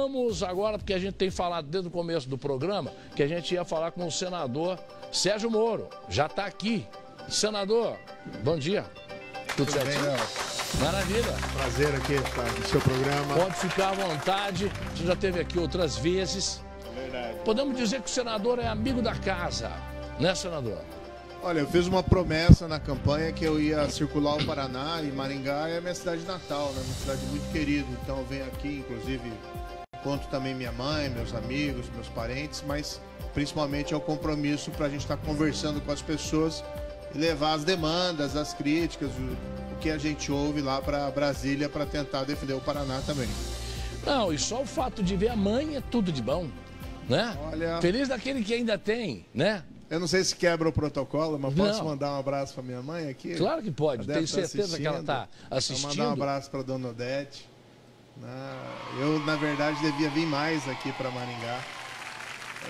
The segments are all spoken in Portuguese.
Vamos agora, porque a gente tem falado desde o começo do programa, que a gente ia falar com o senador Sérgio Moro. Já está aqui. Senador, bom dia. Tudo, Tudo certinho? Bem, Maravilha. Prazer aqui estar no seu programa. Pode ficar à vontade. Você já esteve aqui outras vezes. Verdade. Podemos dizer que o senador é amigo da casa, né, senador? Olha, eu fiz uma promessa na campanha que eu ia circular o Paraná e Maringá é minha cidade natal, né? Uma cidade muito querida. Então eu venho aqui, inclusive, quanto também minha mãe, meus amigos, meus parentes, mas principalmente é o compromisso para a gente estar tá conversando com as pessoas e levar as demandas, as críticas, o, que a gente ouve lá para Brasília para tentar defender o Paraná também. Não, e só o fato de ver a mãe é tudo de bom, né? Olha... Feliz daquele que ainda tem, né? Eu não sei se quebra o protocolo, mas não. posso mandar um abraço para minha mãe aqui? Claro que pode, tenho tá certeza que ela está assistindo. Vou mandar um abraço para a dona Odete. Né? Eu, na verdade, devia vir mais aqui para Maringá.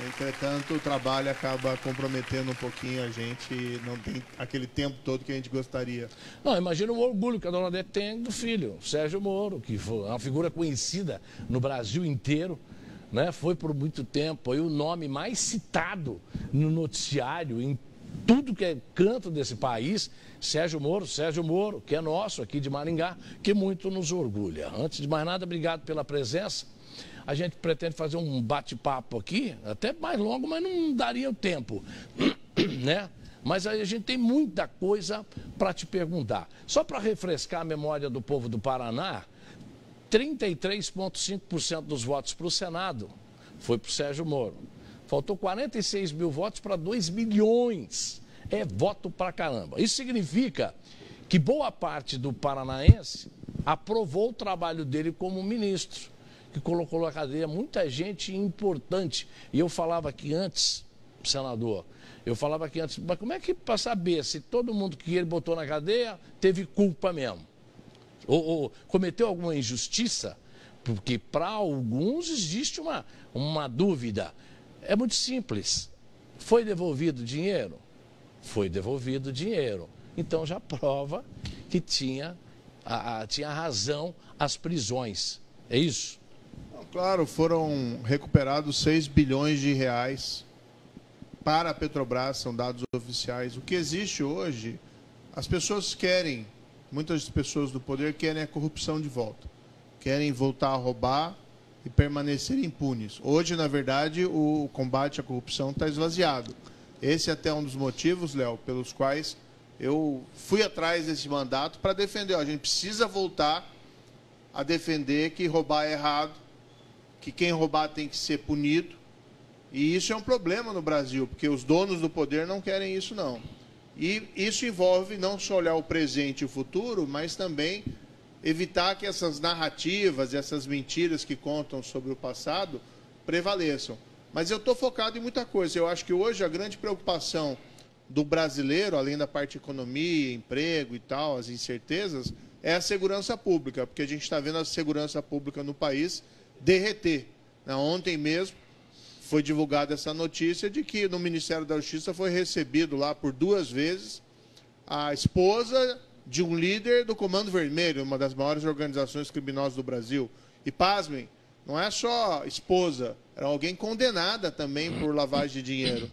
Entretanto, o trabalho acaba comprometendo um pouquinho a gente, não tem aquele tempo todo que a gente gostaria. Não, imagina o orgulho que a dona Odete tem do filho, Sérgio Moro, que foi uma figura conhecida no Brasil inteiro, né? foi por muito tempo aí o nome mais citado no noticiário, em tudo que é canto desse país, Sérgio Moro, Sérgio Moro, que é nosso aqui de Maringá, que muito nos orgulha. Antes de mais nada, obrigado pela presença. A gente pretende fazer um bate-papo aqui, até mais longo, mas não daria o tempo, né? Mas a gente tem muita coisa para te perguntar. Só para refrescar a memória do povo do Paraná, 33,5% dos votos para o Senado foi para o Sérgio Moro. Faltou 46 mil votos para 2 milhões. É voto pra caramba. Isso significa que boa parte do paranaense aprovou o trabalho dele como ministro, que colocou na cadeia muita gente importante. E eu falava aqui antes, senador, eu falava aqui antes, mas como é que para saber se todo mundo que ele botou na cadeia teve culpa mesmo? Ou, ou cometeu alguma injustiça? Porque para alguns existe uma, uma dúvida. É muito simples. Foi devolvido dinheiro? Foi devolvido dinheiro. Então já prova que tinha, a, a, tinha razão as prisões. É isso? claro, foram recuperados 6 bilhões de reais para a Petrobras, são dados oficiais. O que existe hoje, as pessoas querem, muitas pessoas do poder querem a corrupção de volta. Querem voltar a roubar, e permanecer impunes. Hoje, na verdade, o combate à corrupção está esvaziado. Esse é até um dos motivos, Léo, pelos quais eu fui atrás desse mandato para defender. Ó, a gente precisa voltar a defender que roubar é errado, que quem roubar tem que ser punido. E isso é um problema no Brasil, porque os donos do poder não querem isso, não. E isso envolve não só olhar o presente e o futuro, mas também evitar que essas narrativas e essas mentiras que contam sobre o passado prevaleçam. Mas eu estou focado em muita coisa. Eu acho que hoje a grande preocupação do brasileiro, além da parte economia, emprego e tal, as incertezas, é a segurança pública, porque a gente está vendo a segurança pública no país derreter. Né? Ontem mesmo foi divulgada essa notícia de que no Ministério da Justiça foi recebido lá por duas vezes a esposa de um líder do Comando Vermelho, uma das maiores organizações criminosas do Brasil. E pasmem, não é só esposa, era alguém condenada também por lavagem de dinheiro.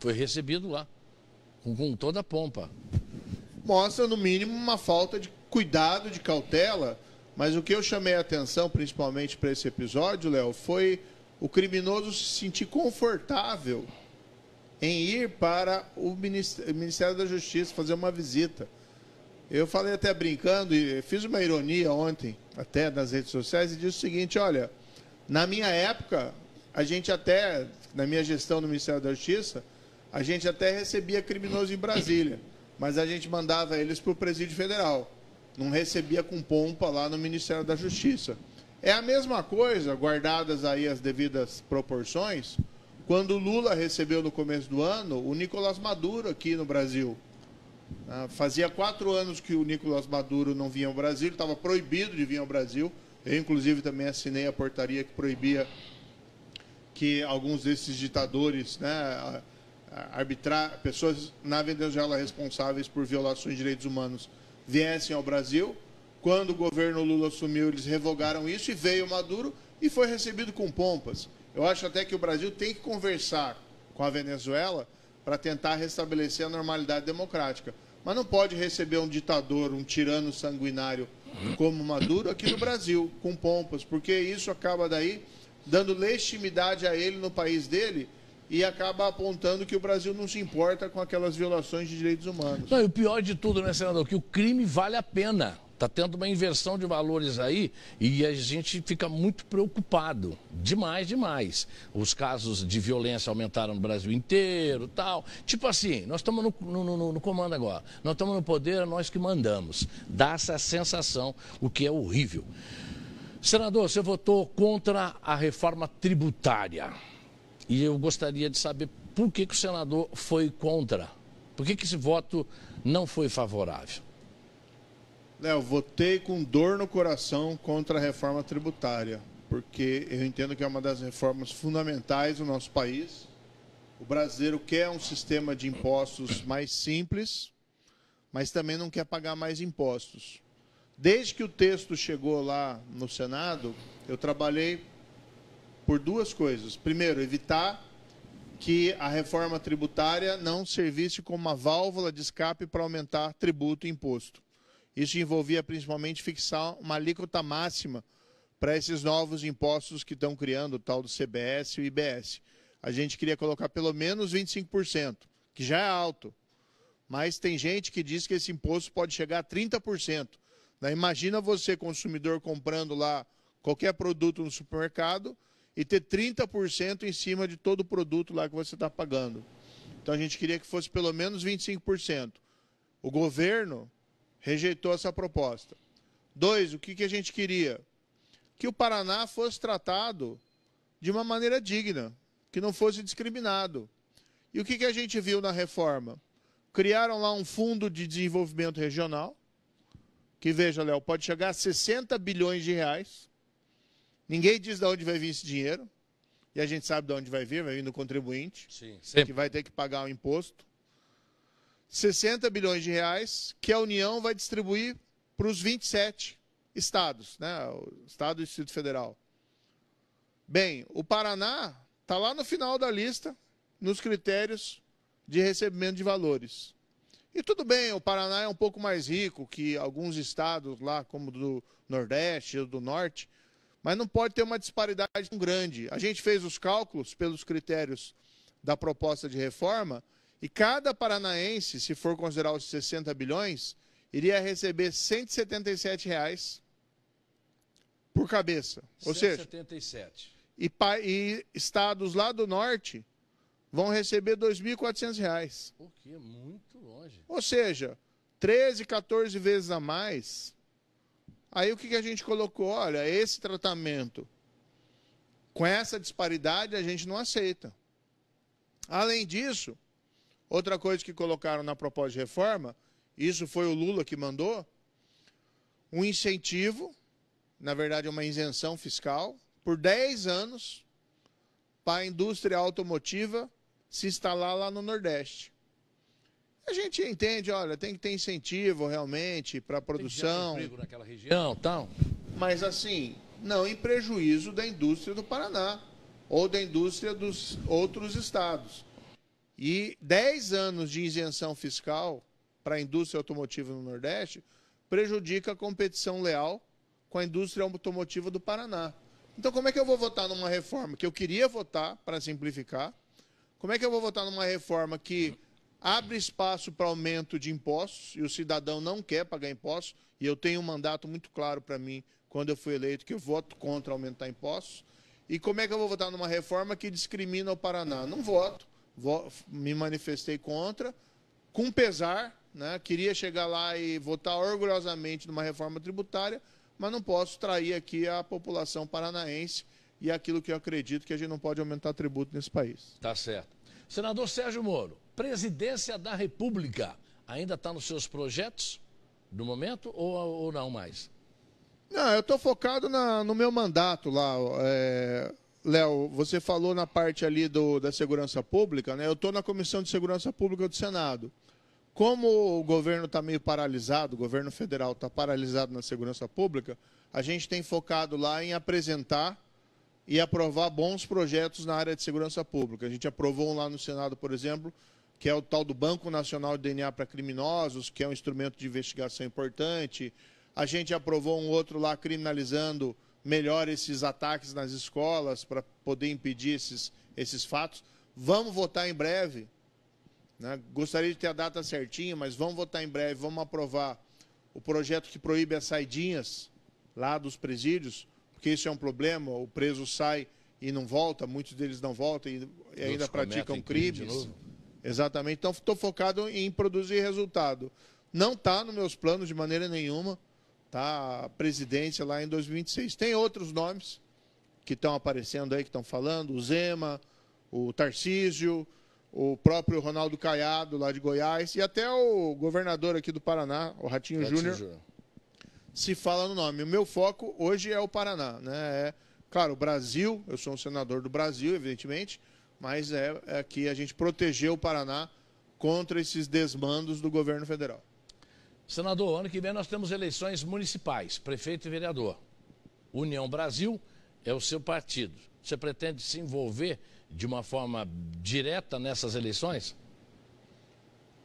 Foi recebido lá, com, com toda a pompa. Mostra, no mínimo, uma falta de cuidado, de cautela. Mas o que eu chamei a atenção, principalmente para esse episódio, Léo, foi o criminoso se sentir confortável em ir para o Ministério da Justiça fazer uma visita. Eu falei até brincando e fiz uma ironia ontem, até nas redes sociais, e disse o seguinte: olha, na minha época, a gente até, na minha gestão no Ministério da Justiça, a gente até recebia criminosos em Brasília, mas a gente mandava eles para o Presídio Federal. Não recebia com pompa lá no Ministério da Justiça. É a mesma coisa, guardadas aí as devidas proporções, quando Lula recebeu no começo do ano o Nicolás Maduro aqui no Brasil. Ah, fazia quatro anos que o Nicolás Maduro não vinha ao Brasil, estava proibido de vir ao Brasil. Eu, inclusive, também assinei a portaria que proibia que alguns desses ditadores, né, arbitrar pessoas na Venezuela responsáveis por violações de direitos humanos viessem ao Brasil. Quando o governo Lula assumiu, eles revogaram isso e veio Maduro e foi recebido com pompas. Eu acho até que o Brasil tem que conversar com a Venezuela para tentar restabelecer a normalidade democrática. Mas não pode receber um ditador, um tirano sanguinário como Maduro aqui no Brasil, com pompas, porque isso acaba daí dando legitimidade a ele no país dele e acaba apontando que o Brasil não se importa com aquelas violações de direitos humanos. Não, e o pior de tudo, né, senador, que o crime vale a pena. Está tendo uma inversão de valores aí e a gente fica muito preocupado. Demais, demais. Os casos de violência aumentaram no Brasil inteiro, tal. Tipo assim, nós estamos no, no, no, no comando agora. Nós estamos no poder, é nós que mandamos. Dá essa sensação, o que é horrível. Senador, você votou contra a reforma tributária. E eu gostaria de saber por que, que o senador foi contra. Por que, que esse voto não foi favorável? Léo, votei com dor no coração contra a reforma tributária, porque eu entendo que é uma das reformas fundamentais do nosso país. O brasileiro quer um sistema de impostos mais simples, mas também não quer pagar mais impostos. Desde que o texto chegou lá no Senado, eu trabalhei por duas coisas. Primeiro, evitar que a reforma tributária não servisse como uma válvula de escape para aumentar tributo e imposto. Isso envolvia principalmente fixar uma alíquota máxima para esses novos impostos que estão criando, o tal do CBS e o IBS. A gente queria colocar pelo menos 25%, que já é alto. Mas tem gente que diz que esse imposto pode chegar a 30%. Né? Imagina você, consumidor, comprando lá qualquer produto no supermercado e ter 30% em cima de todo o produto lá que você está pagando. Então a gente queria que fosse pelo menos 25%. O governo rejeitou essa proposta. Dois, o que, que a gente queria? Que o Paraná fosse tratado de uma maneira digna, que não fosse discriminado. E o que, que a gente viu na reforma? Criaram lá um fundo de desenvolvimento regional, que veja, Léo, pode chegar a 60 bilhões de reais. Ninguém diz de onde vai vir esse dinheiro. E a gente sabe de onde vai vir, vai vir do contribuinte, Sim, que vai ter que pagar o imposto. 60 bilhões de reais que a União vai distribuir para os 27 estados, né? O Estado e o Distrito Federal. Bem, o Paraná está lá no final da lista, nos critérios de recebimento de valores. E tudo bem, o Paraná é um pouco mais rico que alguns estados lá, como do Nordeste ou do Norte, mas não pode ter uma disparidade tão grande. A gente fez os cálculos pelos critérios da proposta de reforma e cada paranaense, se for considerar os 60 bilhões, iria receber R$ 177 reais por cabeça. Ou 177. seja, e, e estados lá do norte vão receber R$ reais. O que é muito longe. Ou seja, 13, 14 vezes a mais. Aí o que, que a gente colocou? Olha, esse tratamento com essa disparidade a gente não aceita. Além disso, Outra coisa que colocaram na proposta de reforma, isso foi o Lula que mandou, um incentivo, na verdade é uma isenção fiscal, por 10 anos para a indústria automotiva se instalar lá no Nordeste. A gente entende, olha, tem que ter incentivo realmente para a produção. Tem emprego naquela região, tal. Mas assim, não em prejuízo da indústria do Paraná ou da indústria dos outros estados. E 10 anos de isenção fiscal para a indústria automotiva no Nordeste prejudica a competição leal com a indústria automotiva do Paraná. Então, como é que eu vou votar numa reforma que eu queria votar, para simplificar? Como é que eu vou votar numa reforma que abre espaço para aumento de impostos e o cidadão não quer pagar impostos? E eu tenho um mandato muito claro para mim, quando eu fui eleito, que eu voto contra aumentar impostos. E como é que eu vou votar numa reforma que discrimina o Paraná? Não voto me manifestei contra, com pesar, né? queria chegar lá e votar orgulhosamente numa reforma tributária, mas não posso trair aqui a população paranaense e aquilo que eu acredito que a gente não pode aumentar tributo nesse país. Tá certo. Senador Sérgio Moro, presidência da República, ainda está nos seus projetos no momento ou, ou não mais? Não, eu estou focado na, no meu mandato lá. É Léo, você falou na parte ali do, da segurança pública, né? Eu estou na Comissão de Segurança Pública do Senado. Como o governo está meio paralisado, o governo federal está paralisado na segurança pública, a gente tem focado lá em apresentar e aprovar bons projetos na área de segurança pública. A gente aprovou um lá no Senado, por exemplo, que é o tal do Banco Nacional de DNA para Criminosos, que é um instrumento de investigação importante. A gente aprovou um outro lá criminalizando melhor esses ataques nas escolas para poder impedir esses, esses fatos. Vamos votar em breve. Né? Gostaria de ter a data certinha, mas vamos votar em breve. Vamos aprovar o projeto que proíbe as saidinhas lá dos presídios, porque isso é um problema. O preso sai e não volta, muitos deles não voltam e, e ainda praticam crimes. Crime Exatamente. Então, estou focado em produzir resultado. Não está nos meus planos de maneira nenhuma tá? A presidência lá em 2026. Tem outros nomes que estão aparecendo aí, que estão falando, o Zema, o Tarcísio, o próprio Ronaldo Caiado, lá de Goiás, e até o governador aqui do Paraná, o Ratinho, Ratinho Júnior, se fala no nome. O meu foco hoje é o Paraná, né? É, claro, o Brasil, eu sou um senador do Brasil, evidentemente, mas é, é que a gente proteger o Paraná contra esses desmandos do governo federal. Senador, ano que vem nós temos eleições municipais, prefeito e vereador. União Brasil é o seu partido. Você pretende se envolver de uma forma direta nessas eleições?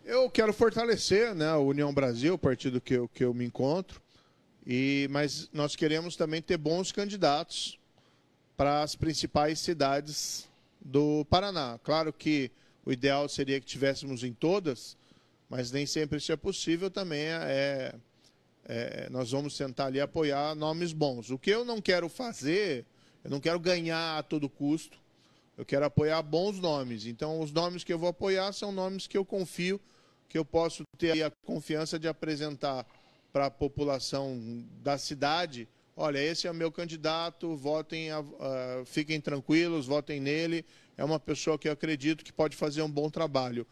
Eu quero fortalecer né, a União Brasil, o partido que eu, que eu me encontro, e, mas nós queremos também ter bons candidatos para as principais cidades do Paraná. Claro que o ideal seria que tivéssemos em todas, mas nem sempre isso é possível também é, é, é nós vamos tentar ali apoiar nomes bons. O que eu não quero fazer, eu não quero ganhar a todo custo, eu quero apoiar bons nomes. Então, os nomes que eu vou apoiar são nomes que eu confio, que eu posso ter a confiança de apresentar para a população da cidade. Olha, esse é o meu candidato, votem, ah, fiquem tranquilos, votem nele. É uma pessoa que eu acredito que pode fazer um bom trabalho.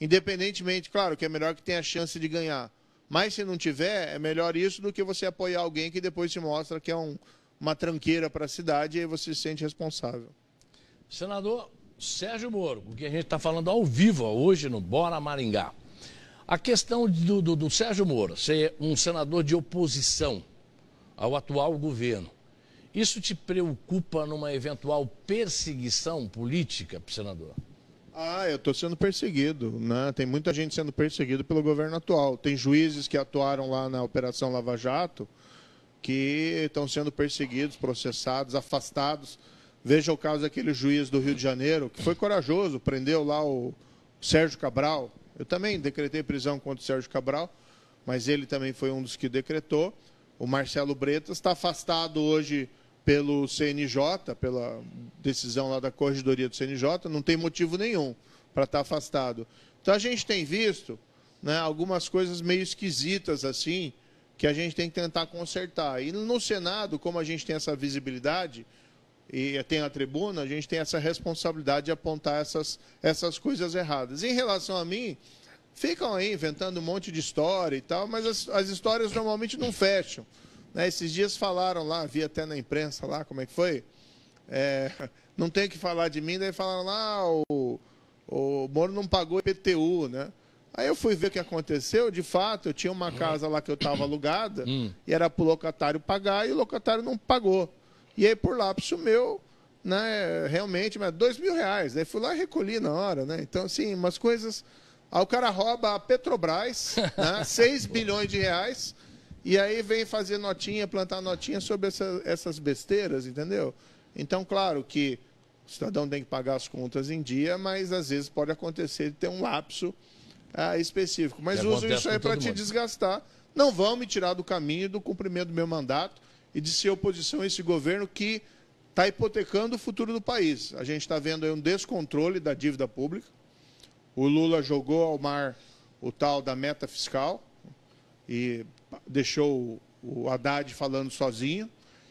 Independentemente, claro, que é melhor que tenha chance de ganhar. Mas se não tiver, é melhor isso do que você apoiar alguém que depois se mostra que é um, uma tranqueira para a cidade e aí você se sente responsável. Senador Sérgio Moro, o que a gente está falando ao vivo hoje no Bora Maringá. A questão do, do, do Sérgio Moro ser um senador de oposição ao atual governo. Isso te preocupa numa eventual perseguição política, senador? Ah, eu estou sendo perseguido. Né? Tem muita gente sendo perseguida pelo governo atual. Tem juízes que atuaram lá na Operação Lava Jato que estão sendo perseguidos, processados, afastados. Veja o caso daquele juiz do Rio de Janeiro, que foi corajoso, prendeu lá o Sérgio Cabral. Eu também decretei prisão contra o Sérgio Cabral, mas ele também foi um dos que decretou. O Marcelo Bretas está afastado hoje pelo CNJ, pela decisão lá da corregedoria do CNJ, não tem motivo nenhum para estar tá afastado. Então a gente tem visto né, algumas coisas meio esquisitas assim que a gente tem que tentar consertar. E no Senado, como a gente tem essa visibilidade e tem a tribuna, a gente tem essa responsabilidade de apontar essas, essas coisas erradas. Em relação a mim, ficam aí inventando um monte de história e tal, mas as, as histórias normalmente não fecham. Né, esses dias falaram lá, vi até na imprensa lá como é que foi. É, não tem que falar de mim, daí falaram lá, ah, o, o Moro não pagou IPTU, né? Aí eu fui ver o que aconteceu, de fato, eu tinha uma hum. casa lá que eu estava alugada, hum. e era para o locatário pagar, e o locatário não pagou. E aí, por lapso meu, né, realmente, mas dois mil reais. Aí fui lá e recolhi na hora, né? Então, assim, umas coisas... Aí o cara rouba a Petrobras, né, 6 bilhões de reais, e aí vem fazer notinha, plantar notinha sobre essa, essas besteiras, entendeu? Então, claro que o cidadão tem que pagar as contas em dia, mas às vezes pode acontecer de ter um lapso ah, específico. Mas é uso isso aí para te desgastar. Não vão me tirar do caminho do cumprimento do meu mandato e de ser oposição a esse governo que está hipotecando o futuro do país. A gente está vendo aí um descontrole da dívida pública. O Lula jogou ao mar o tal da meta fiscal e deixou o Haddad falando sozinho.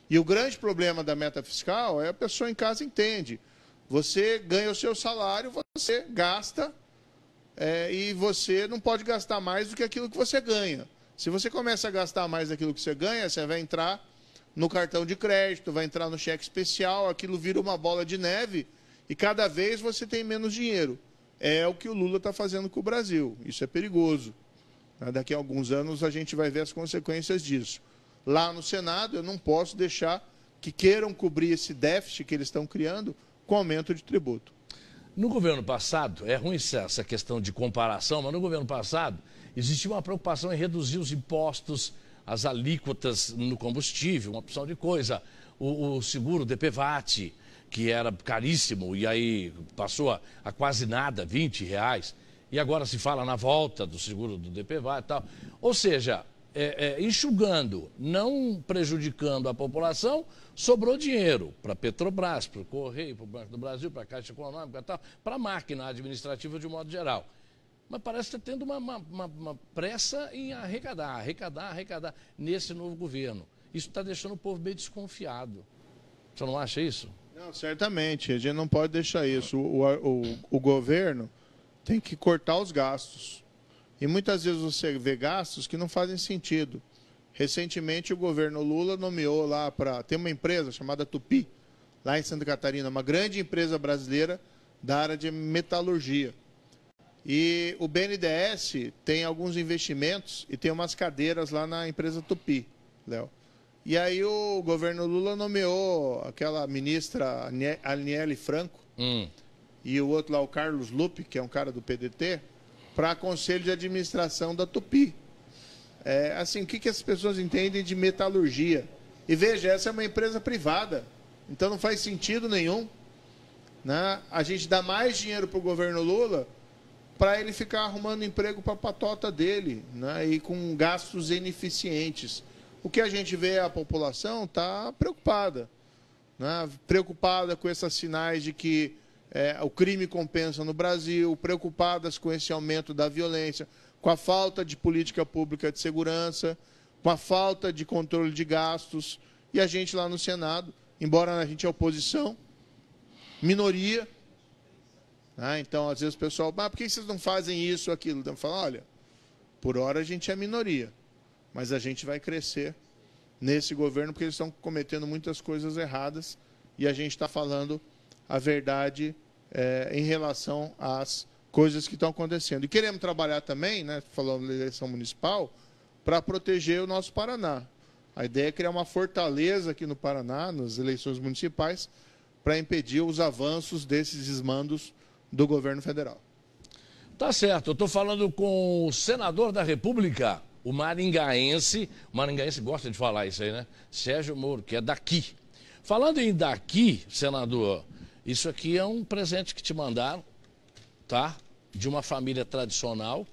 E o grande problema da meta fiscal é a pessoa em casa entende. Você ganha o seu salário, você gasta é, e você não pode gastar mais do que aquilo que você ganha. Se você começa a gastar mais daquilo que você ganha, você vai entrar no cartão de crédito, vai entrar no cheque especial, aquilo vira uma bola de neve e cada vez você tem menos dinheiro. É o que o Lula está fazendo com o Brasil. Isso é perigoso. Ah, daqui a alguns anos a gente vai ver as consequências disso. Lá no Senado, eu não posso deixar que queiram cobrir esse déficit que eles estão criando com aumento de tributo. No governo passado, é ruim essa questão de comparação, mas no governo passado existia uma preocupação em reduzir os impostos, as alíquotas no combustível, uma opção de coisa, o, o seguro DPVAT, que era caríssimo e aí passou a, a quase nada, 20 reais e agora se fala na volta do seguro do DPVAT e tal. Ou seja, é, é, enxugando, não prejudicando a população, sobrou dinheiro para Petrobras, para o Correio, para o Banco do Brasil, para a Caixa Econômica e tal, para a máquina administrativa de um modo geral. Mas parece estar tá tendo uma, uma, uma pressa em arrecadar, arrecadar, arrecadar nesse novo governo. Isso está deixando o povo meio desconfiado. Você não acha isso? Não, certamente. A gente não pode deixar isso. o, o, o governo tem que cortar os gastos. E muitas vezes você vê gastos que não fazem sentido. Recentemente, o governo Lula nomeou lá para. Tem uma empresa chamada Tupi, lá em Santa Catarina, uma grande empresa brasileira da área de metalurgia. E o BNDES tem alguns investimentos e tem umas cadeiras lá na empresa Tupi, Léo. E aí o governo Lula nomeou aquela ministra Aniele Franco hum e o outro lá, o Carlos Lupe, que é um cara do PDT, para conselho de administração da Tupi. É, assim, o que, que as pessoas entendem de metalurgia? E veja, essa é uma empresa privada, então não faz sentido nenhum. Né? A gente dá mais dinheiro para o governo Lula para ele ficar arrumando emprego para a patota dele né? e com gastos ineficientes. O que a gente vê é a população está preocupada. Né? Preocupada com esses sinais de que é, o crime compensa no Brasil, preocupadas com esse aumento da violência, com a falta de política pública de segurança, com a falta de controle de gastos. E a gente lá no Senado, embora a gente é oposição, minoria. Né? Então, às vezes o pessoal, ah, por que vocês não fazem isso ou aquilo? Então, fala, olha, por hora a gente é minoria, mas a gente vai crescer nesse governo porque eles estão cometendo muitas coisas erradas e a gente está falando a verdade é, em relação às coisas que estão acontecendo. E queremos trabalhar também, né, falando da eleição municipal, para proteger o nosso Paraná. A ideia é criar uma fortaleza aqui no Paraná, nas eleições municipais, para impedir os avanços desses desmandos do governo federal. Tá certo, eu estou falando com o senador da República, o maringaense, o maringaense gosta de falar isso aí, né? Sérgio Moro, que é daqui. Falando em daqui, senador, isso aqui é um presente que te mandaram, tá? De uma família tradicional,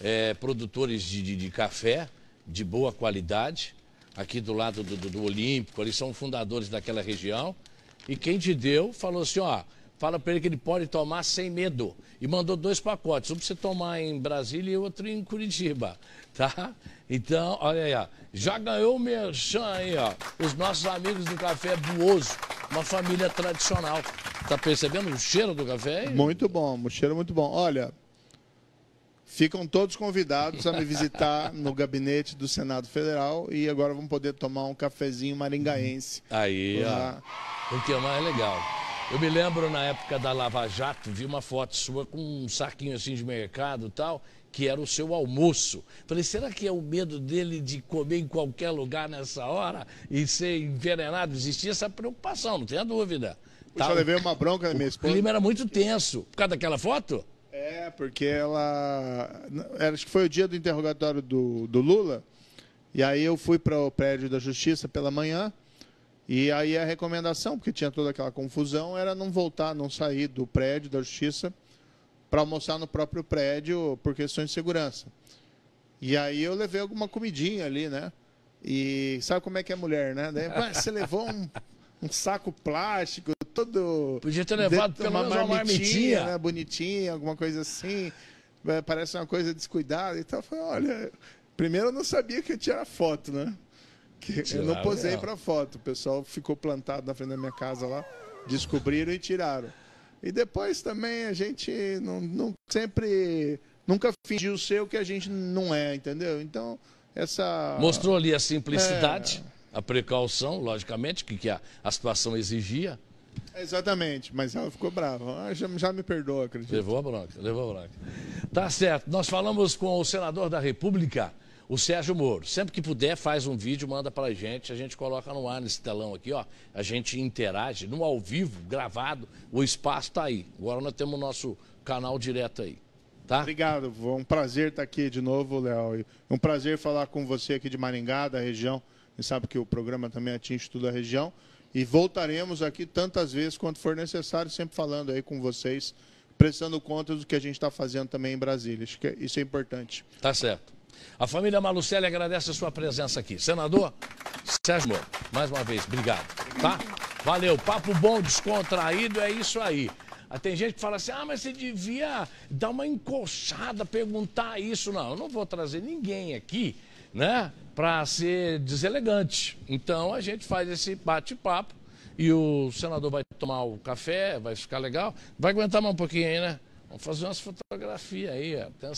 é, produtores de, de, de, café de boa qualidade, aqui do lado do, do, do Olímpico, eles são fundadores daquela região. E quem te deu falou assim: ó, fala para ele que ele pode tomar sem medo. E mandou dois pacotes, um para você tomar em Brasília e outro em Curitiba, tá? Então, olha aí, ó. já ganhou o merchan aí, ó. Os nossos amigos do Café Buoso uma família tradicional. Está percebendo o cheiro do café? Muito bom, o cheiro muito bom. Olha, ficam todos convidados a me visitar no gabinete do Senado Federal e agora vamos poder tomar um cafezinho maringaense. Aí, lá. ó, o que é mais legal. Eu me lembro na época da Lava Jato, vi uma foto sua com um saquinho assim de mercado e tal, que era o seu almoço. Falei, será que é o medo dele de comer em qualquer lugar nessa hora e ser envenenado? Existia essa preocupação, não tenha dúvida. Puxa, tá, levei uma bronca na minha esposa. O clima era muito tenso. Por causa daquela foto? É, porque ela. Acho que foi o dia do interrogatório do, do Lula. E aí eu fui para o prédio da Justiça pela manhã. E aí a recomendação, porque tinha toda aquela confusão, era não voltar, não sair do prédio da Justiça para almoçar no próprio prédio por questões de segurança. E aí eu levei alguma comidinha ali, né? E sabe como é que é mulher, né? Daí, você levou um, um, saco plástico todo. Podia ter levado pelo uma menos uma marmitinha. Né? Bonitinha, alguma coisa assim. É, parece uma coisa descuidada. Então eu falei, olha, primeiro eu não sabia que eu tinha foto, né? Que eu não posei é. para foto. O pessoal ficou plantado na frente da minha casa lá. Descobriram e tiraram. E depois também a gente não, não sempre nunca fingiu ser o que a gente não é, entendeu? Então, essa. Mostrou ali a simplicidade, é... a precaução, logicamente, que, que a, a situação exigia. Exatamente, mas ela ficou brava. Ah, já, já, me perdoa, acredito. Levou a bronca, levou a bronca. Tá certo. Nós falamos com o senador da República, o Sérgio Moro, sempre que puder, faz um vídeo, manda para a gente, a gente coloca no ar nesse telão aqui, ó. A gente interage no ao vivo, gravado, o espaço está aí. Agora nós temos o nosso canal direto aí. Tá? Obrigado, é um prazer estar tá aqui de novo, Léo. É um prazer falar com você aqui de Maringá, da região. Você sabe que o programa também atinge toda a região. E voltaremos aqui tantas vezes quanto for necessário, sempre falando aí com vocês, prestando contas do que a gente está fazendo também em Brasília. Acho que é, isso é importante. Tá certo. A família Malucelli agradece a sua presença aqui. Senador Sérgio Moro, mais uma vez, obrigado. Tá? Valeu, papo bom, descontraído, é isso aí. Ah, tem gente que fala assim, ah, mas você devia dar uma encoxada, perguntar isso. Não, eu não vou trazer ninguém aqui, né, para ser deselegante. Então a gente faz esse bate-papo e o senador vai tomar o café, vai ficar legal. Vai aguentar mais um pouquinho aí, né? Vamos fazer umas fotografias aí, atenção.